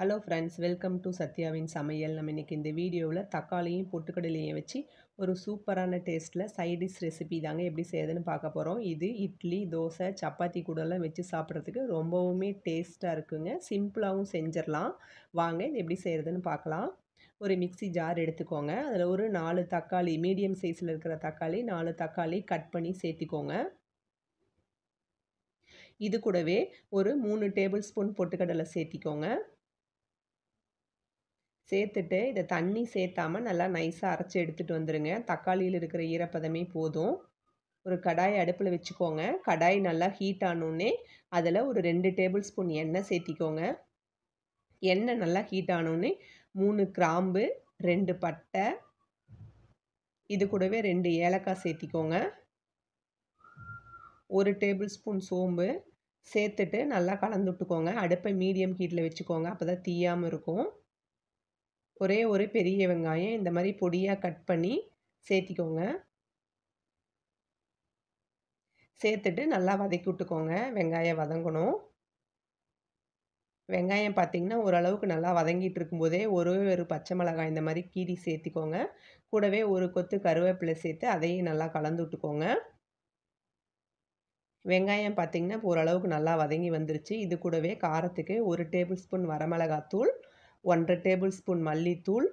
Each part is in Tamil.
ஹலோ ஃப்ரெண்ட்ஸ் வெல்கம் டு சத்யாவின் சமையல் நம்ம இன்றைக்கி இந்த வீடியோவில் தக்காளியும் பொட்டுக்கடலையும் வச்சு ஒரு சூப்பரான டேஸ்ட்டில் சைடிஷ் ரெசிபி தாங்க எப்படி செய்யுதுன்னு பார்க்க போகிறோம் இது இட்லி தோசை சப்பாத்தி கூடலாம் வச்சு சாப்பிட்றதுக்கு ரொம்பவுமே டேஸ்ட்டாக இருக்குங்க சிம்பிளாகவும் செஞ்சிடலாம் வாங்க இது எப்படி செய்கிறதுன்னு பார்க்கலாம் ஒரு மிக்சி ஜார் எடுத்துக்கோங்க அதில் ஒரு நாலு தக்காளி மீடியம் சைஸில் இருக்கிற தக்காளி நாலு தக்காளி கட் பண்ணி சேர்த்திக்கோங்க இது கூடவே ஒரு மூணு டேபிள் ஸ்பூன் பொட்டுக்கடலை சேர்த்திக்கோங்க சேர்த்துட்டு இதை தண்ணி சேர்த்தாமல் நல்லா நைஸாக அரைச்சி எடுத்துகிட்டு வந்துடுங்க தக்காளியில் இருக்கிற ஈரப்பதமே போதும் ஒரு கடாய் அடுப்பில் வச்சுக்கோங்க கடாய் நல்லா ஹீட் ஆனோடனே அதில் ஒரு ரெண்டு டேபிள் ஸ்பூன் எண்ணெய் சேர்த்திக்கோங்க எண்ணெய் நல்லா ஹீட் ஆனோடனே மூணு கிராம்பு ரெண்டு பட்டை இது கூடவே ரெண்டு ஏலக்காய் சேர்த்திக்கோங்க ஒரு டேபிள் ஸ்பூன் சோம்பு சேர்த்துட்டு நல்லா கலந்து விட்டுக்கோங்க அடுப்பை மீடியம் ஹீட்டில் வச்சுக்கோங்க அப்போ தான் தீயாமல் இருக்கும் ஒரே ஒரு பெரிய வெங்காயம் இந்த மாதிரி பொடியாக கட் பண்ணி சேர்த்திக்கோங்க சேர்த்துட்டு நல்லா வதக்கி விட்டுக்கோங்க வெங்காயம் வதங்கணும் வெங்காயம் பார்த்திங்கன்னா ஓரளவுக்கு நல்லா வதங்கிட்டு இருக்கும்போதே ஒரு ஒரு பச்சை மிளகாய் இந்த மாதிரி கீறி சேர்த்திக்கோங்க கூடவே ஒரு கொத்து கருவேப்பிலை சேர்த்து அதையும் நல்லா கலந்து விட்டுக்கோங்க வெங்காயம் பார்த்திங்கன்னா இப்போ ஓரளவுக்கு நல்லா வதங்கி வந்துருச்சு இது கூடவே காரத்துக்கு ஒரு டேபிள் ஸ்பூன் வரமிளகாத்தூள் ஒன்றரை டேபிள் ஸ்பூன் மல்லித்தூள்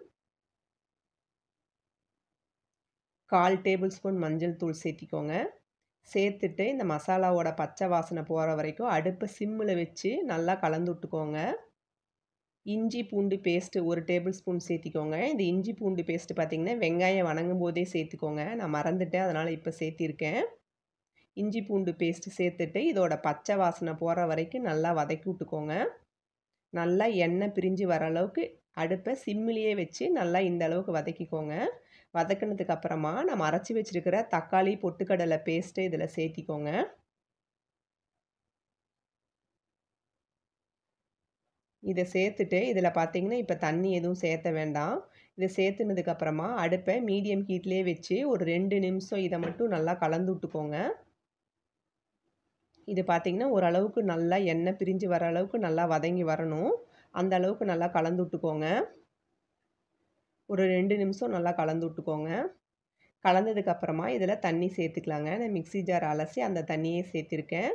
கால் டேபிள் ஸ்பூன் மஞ்சள் தூள் சேர்த்திக்கோங்க சேர்த்துட்டு இந்த மசாலாவோட பச்சை வாசனை போகிற வரைக்கும் அடுப்பை சிம்மில் வச்சு நல்லா கலந்து விட்டுக்கோங்க இஞ்சி பூண்டு பேஸ்ட்டு ஒரு டேபிள் ஸ்பூன் சேர்த்திக்கோங்க இந்த இஞ்சி பூண்டு பேஸ்ட்டு பார்த்திங்கன்னா வெங்காயம் வணங்கும் போதே சேர்த்துக்கோங்க நான் மறந்துட்டேன் அதனால் இப்போ சேர்த்திருக்கேன் இஞ்சி பூண்டு பேஸ்ட்டு சேர்த்துட்டு இதோட பச்சை வாசனை போகிற வரைக்கும் நல்லா வதக்கி விட்டுக்கோங்க நல்லா எண்ணெய் பிரிஞ்சு வர அளவுக்கு அடுப்பை சிம்மிலேயே வச்சு நல்லா இந்த அளவுக்கு வதக்கிக்கோங்க வதக்கினதுக்கு அப்புறமா நம்ம அரைச்சி வச்சுருக்கிற தக்காளி பொட்டுக்கடலை பேஸ்ட்டு இதில் சேர்த்திக்கோங்க இதை சேர்த்துட்டு இதில் பார்த்தீங்கன்னா இப்போ தண்ணி எதுவும் சேர்த்த வேண்டாம் இதை சேர்த்துனதுக்கப்புறமா அடுப்பை மீடியம் ஹீட்லேயே வச்சு ஒரு ரெண்டு நிமிஷம் இதை மட்டும் நல்லா கலந்து விட்டுக்கோங்க இது பார்த்திங்கன்னா ஓரளவுக்கு நல்லா எண்ணெய் பிரிஞ்சு வர அளவுக்கு நல்லா வதங்கி வரணும் அந்த அளவுக்கு நல்லா கலந்து விட்டுக்கோங்க ஒரு ரெண்டு நிமிஷம் நல்லா கலந்து விட்டுக்கோங்க கலந்ததுக்கப்புறமா இதில் தண்ணி சேர்த்துக்கலாங்க நான் மிக்சி ஜார் அலசி அந்த தண்ணியே சேர்த்துருக்கேன்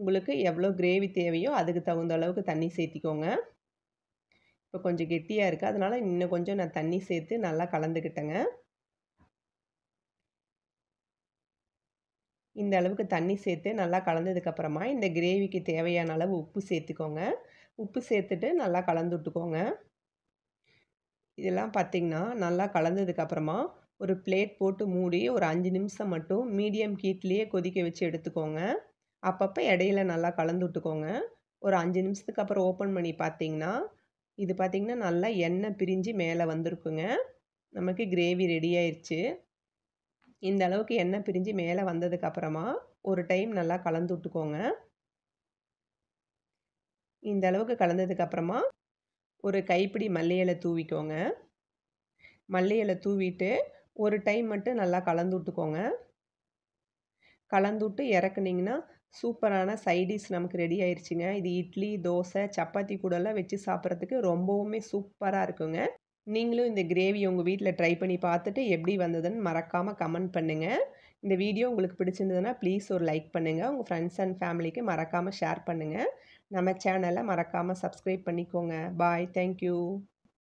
உங்களுக்கு எவ்வளோ கிரேவி தேவையோ அதுக்கு தகுந்த அளவுக்கு தண்ணி சேர்த்திக்கோங்க இப்போ கொஞ்சம் கெட்டியாக இருக்குது அதனால் இன்னும் கொஞ்சம் நான் தண்ணி சேர்த்து நல்லா கலந்துக்கிட்டேங்க இந்த அளவுக்கு தண்ணி சேர்த்து நல்லா கலந்ததுக்கப்புறமா இந்த கிரேவிக்கு தேவையான அளவு உப்பு சேர்த்துக்கோங்க உப்பு சேர்த்துட்டு நல்லா கலந்து விட்டுக்கோங்க இதெல்லாம் பார்த்திங்கன்னா நல்லா கலந்ததுக்கப்புறமா ஒரு பிளேட் போட்டு மூடி ஒரு அஞ்சு நிமிஷம் மட்டும் மீடியம் ஹீட்லேயே கொதிக்க வச்சு எடுத்துக்கோங்க அப்பப்போ இடையில நல்லா கலந்து விட்டுக்கோங்க ஒரு அஞ்சு நிமிஷத்துக்கு அப்புறம் ஓப்பன் பண்ணி பார்த்தீங்கன்னா இது பார்த்திங்கன்னா நல்லா எண்ணெய் பிரிஞ்சு மேலே வந்திருக்குங்க நமக்கு கிரேவி ரெடி ஆயிடுச்சு இந்த அளவுக்கு எண்ணெய் பிரிஞ்சு மேலே வந்ததுக்கப்புறமா ஒரு டைம் நல்லா கலந்து விட்டுக்கோங்க இந்த அளவுக்கு கலந்ததுக்கப்புறமா ஒரு கைப்பிடி மல்லி தூவிக்கோங்க மல்லியலை தூவிட்டு ஒரு டைம் மட்டும் நல்லா கலந்து விட்டுக்கோங்க கலந்து விட்டு இறக்குனிங்கன்னா சூப்பரான சைடிஷ் நமக்கு ரெடி ஆயிடுச்சுங்க இது இட்லி தோசை சப்பாத்தி கூடலாம் வச்சு சாப்பிட்றதுக்கு ரொம்பவுமே சூப்பராக இருக்குங்க நீங்களும் இந்த கிரேவி உங்கள் வீட்டில் ட்ரை பண்ணி பார்த்துட்டு எப்படி வந்ததுன்னு மறக்காமல் கமெண்ட் பண்ணுங்கள் இந்த வீடியோ உங்களுக்கு பிடிச்சிருந்ததுன்னா ப்ளீஸ் ஒரு லைக் பண்ணுங்கள் உங்கள் ஃப்ரெண்ட்ஸ் அண்ட் ஃபேமிலிக்கு மறக்காமல் ஷேர் பண்ணுங்கள் நம்ம சேனலை மறக்காமல் சப்ஸ்கிரைப் பண்ணிக்கோங்க பாய் தேங்க்யூ